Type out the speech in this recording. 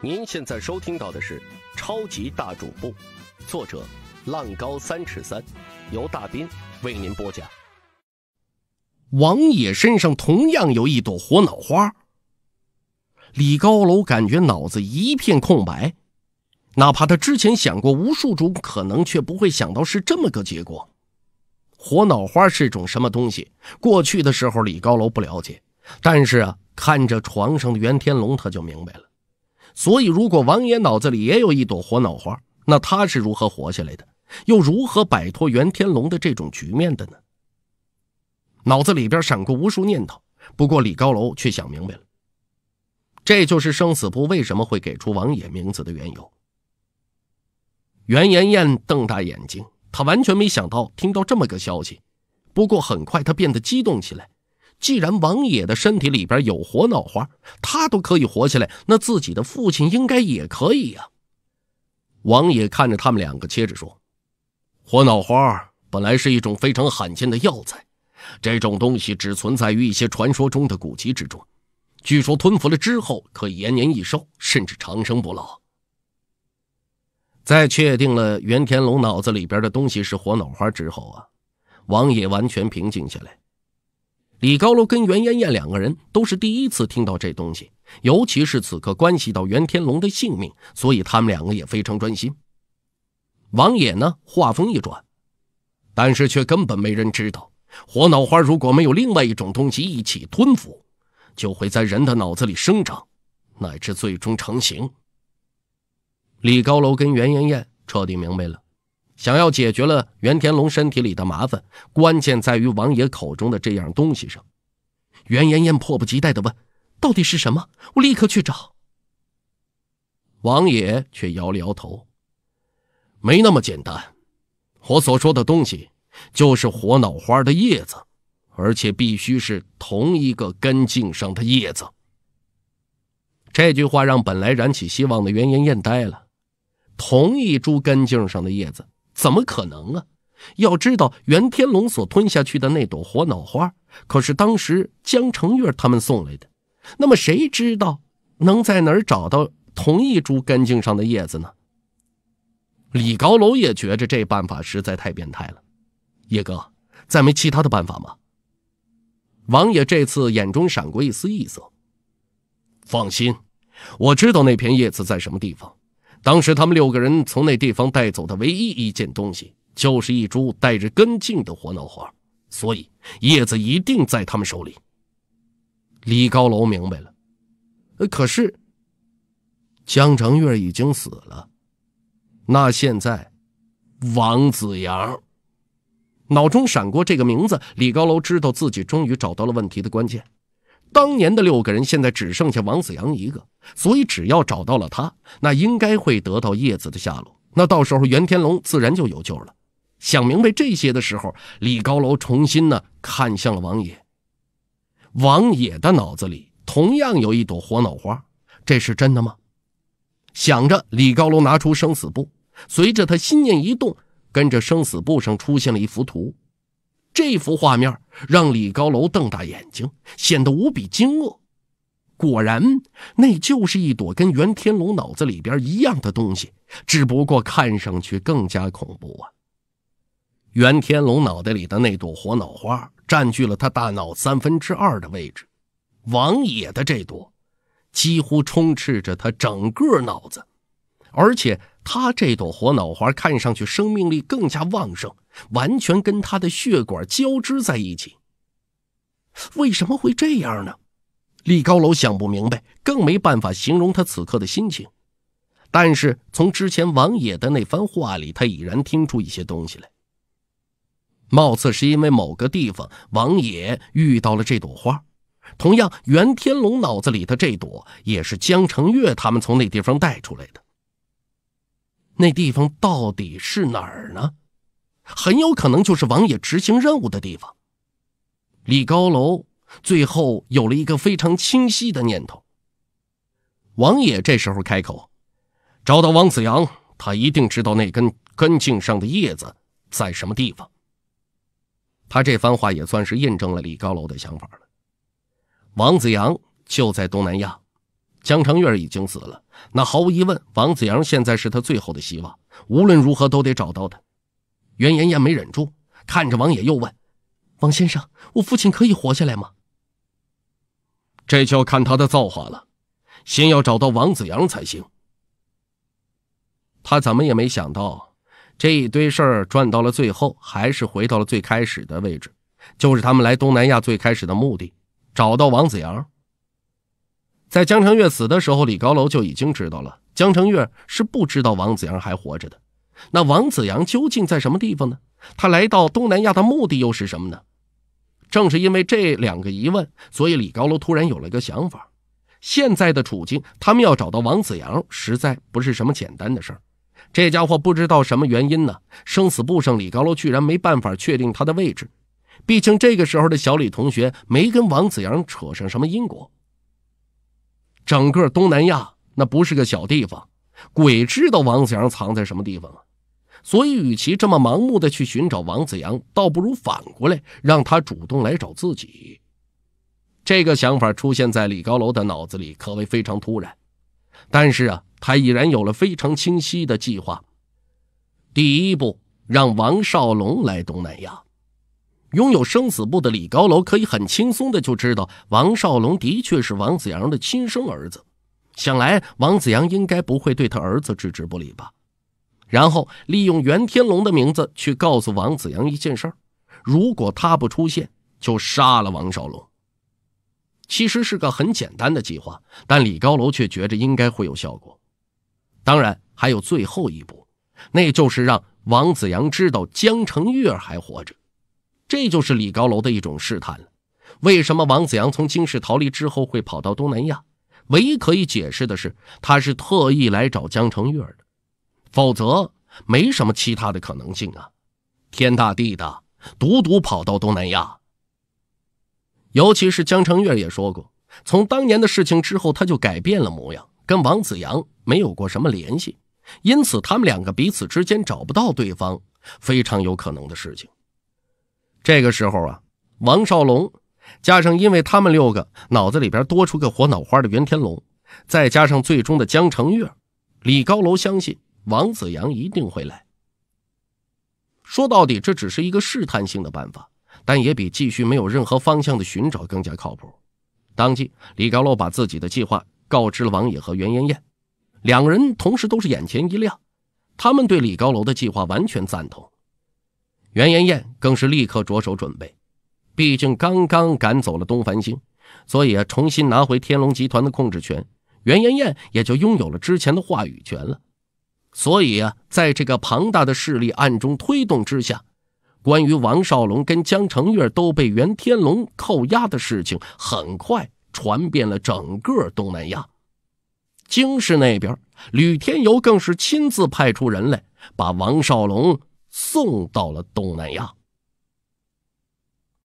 您现在收听到的是《超级大主播》，作者浪高三尺三，由大斌为您播讲。王野身上同样有一朵火脑花，李高楼感觉脑子一片空白，哪怕他之前想过无数种可能，却不会想到是这么个结果。火脑花是种什么东西？过去的时候李高楼不了解，但是啊，看着床上的袁天龙，他就明白了。所以，如果王爷脑子里也有一朵火脑花，那他是如何活下来的，又如何摆脱袁天龙的这种局面的呢？脑子里边闪过无数念头，不过李高楼却想明白了，这就是生死簿为什么会给出王爷名字的缘由。袁妍妍瞪大眼睛，她完全没想到听到这么个消息，不过很快她变得激动起来。既然王野的身体里边有活脑花，他都可以活下来，那自己的父亲应该也可以呀。王野看着他们两个，接着说：“活脑花本来是一种非常罕见的药材，这种东西只存在于一些传说中的古籍之中。据说吞服了之后可以延年益寿，甚至长生不老。”在确定了袁天龙脑子里边的东西是活脑花之后啊，王野完全平静下来。李高楼跟袁艳艳两个人都是第一次听到这东西，尤其是此刻关系到袁天龙的性命，所以他们两个也非常专心。王野呢，话锋一转，但是却根本没人知道，火脑花如果没有另外一种东西一起吞服，就会在人的脑子里生长，乃至最终成型。李高楼跟袁艳艳彻底明白了。想要解决了袁天龙身体里的麻烦，关键在于王爷口中的这样东西上。袁妍妍迫不及待的问：“到底是什么？我立刻去找。”王爷却摇了摇头：“没那么简单，我所说的东西，就是火脑花的叶子，而且必须是同一个根茎上的叶子。”这句话让本来燃起希望的袁妍妍呆了：“同一株根茎上的叶子？”怎么可能啊！要知道袁天龙所吞下去的那朵火脑花，可是当时江成月他们送来的。那么谁知道能在哪儿找到同一株根茎上的叶子呢？李高楼也觉着这办法实在太变态了。叶哥，再没其他的办法吗？王爷这次眼中闪过一丝异色。放心，我知道那片叶子在什么地方。当时他们六个人从那地方带走的唯一一件东西，就是一株带着根茎的火脑花，所以叶子一定在他们手里。李高楼明白了，可是江成月已经死了，那现在王子阳脑中闪过这个名字，李高楼知道自己终于找到了问题的关键。当年的六个人，现在只剩下王子阳一个，所以只要找到了他，那应该会得到叶子的下落。那到时候袁天龙自然就有救了。想明白这些的时候，李高楼重新呢看向了王野。王野的脑子里同样有一朵火脑花，这是真的吗？想着，李高楼拿出生死簿，随着他心念一动，跟着生死簿上出现了一幅图。这幅画面让李高楼瞪大眼睛，显得无比惊愕。果然，那就是一朵跟袁天龙脑子里边一样的东西，只不过看上去更加恐怖啊。袁天龙脑袋里的那朵火脑花占据了他大脑三分之二的位置，王野的这朵几乎充斥着他整个脑子。而且，他这朵火脑花看上去生命力更加旺盛，完全跟他的血管交织在一起。为什么会这样呢？李高楼想不明白，更没办法形容他此刻的心情。但是从之前王野的那番话里，他已然听出一些东西来。貌似是因为某个地方，王野遇到了这朵花。同样，袁天龙脑子里的这朵也是江澄月他们从那地方带出来的。那地方到底是哪儿呢？很有可能就是王爷执行任务的地方。李高楼最后有了一个非常清晰的念头。王野这时候开口：“找到王子阳，他一定知道那根根茎上的叶子在什么地方。”他这番话也算是印证了李高楼的想法了。王子阳就在东南亚。江城月已经死了，那毫无疑问，王子阳现在是他最后的希望。无论如何，都得找到他。袁妍妍没忍住，看着王野又问：“王先生，我父亲可以活下来吗？”这就要看他的造化了。先要找到王子阳才行。他怎么也没想到，这一堆事儿转到了最后，还是回到了最开始的位置，就是他们来东南亚最开始的目的：找到王子阳。在江成月死的时候，李高楼就已经知道了江成月是不知道王子阳还活着的。那王子阳究竟在什么地方呢？他来到东南亚的目的又是什么呢？正是因为这两个疑问，所以李高楼突然有了个想法。现在的处境，他们要找到王子阳，实在不是什么简单的事儿。这家伙不知道什么原因呢？生死簿上，李高楼居然没办法确定他的位置。毕竟这个时候的小李同学没跟王子阳扯上什么因果。整个东南亚那不是个小地方，鬼知道王子阳藏在什么地方啊！所以，与其这么盲目的去寻找王子阳，倒不如反过来让他主动来找自己。这个想法出现在李高楼的脑子里，可谓非常突然。但是啊，他已然有了非常清晰的计划：第一步，让王少龙来东南亚。拥有生死簿的李高楼可以很轻松的就知道王少龙的确是王子阳的亲生儿子，想来王子阳应该不会对他儿子置之不理吧？然后利用袁天龙的名字去告诉王子阳一件事儿：如果他不出现，就杀了王少龙。其实是个很简单的计划，但李高楼却觉着应该会有效果。当然还有最后一步，那就是让王子阳知道江澄月还活着。这就是李高楼的一种试探了。为什么王子阳从京市逃离之后会跑到东南亚？唯一可以解释的是，他是特意来找江城月的，否则没什么其他的可能性啊！天大地大，独独跑到东南亚。尤其是江城月也说过，从当年的事情之后，他就改变了模样，跟王子阳没有过什么联系，因此他们两个彼此之间找不到对方，非常有可能的事情。这个时候啊，王少龙，加上因为他们六个脑子里边多出个火脑花的袁天龙，再加上最终的江澄月，李高楼相信王子阳一定会来。说到底，这只是一个试探性的办法，但也比继续没有任何方向的寻找更加靠谱。当即，李高楼把自己的计划告知了王野和袁妍妍，两人同时都是眼前一亮，他们对李高楼的计划完全赞同。袁延燕更是立刻着手准备，毕竟刚刚赶走了东繁星，所以啊，重新拿回天龙集团的控制权，袁延燕也就拥有了之前的话语权了。所以啊，在这个庞大的势力暗中推动之下，关于王少龙跟江成月都被袁天龙扣押的事情，很快传遍了整个东南亚。京市那边，吕天游更是亲自派出人来把王少龙。送到了东南亚。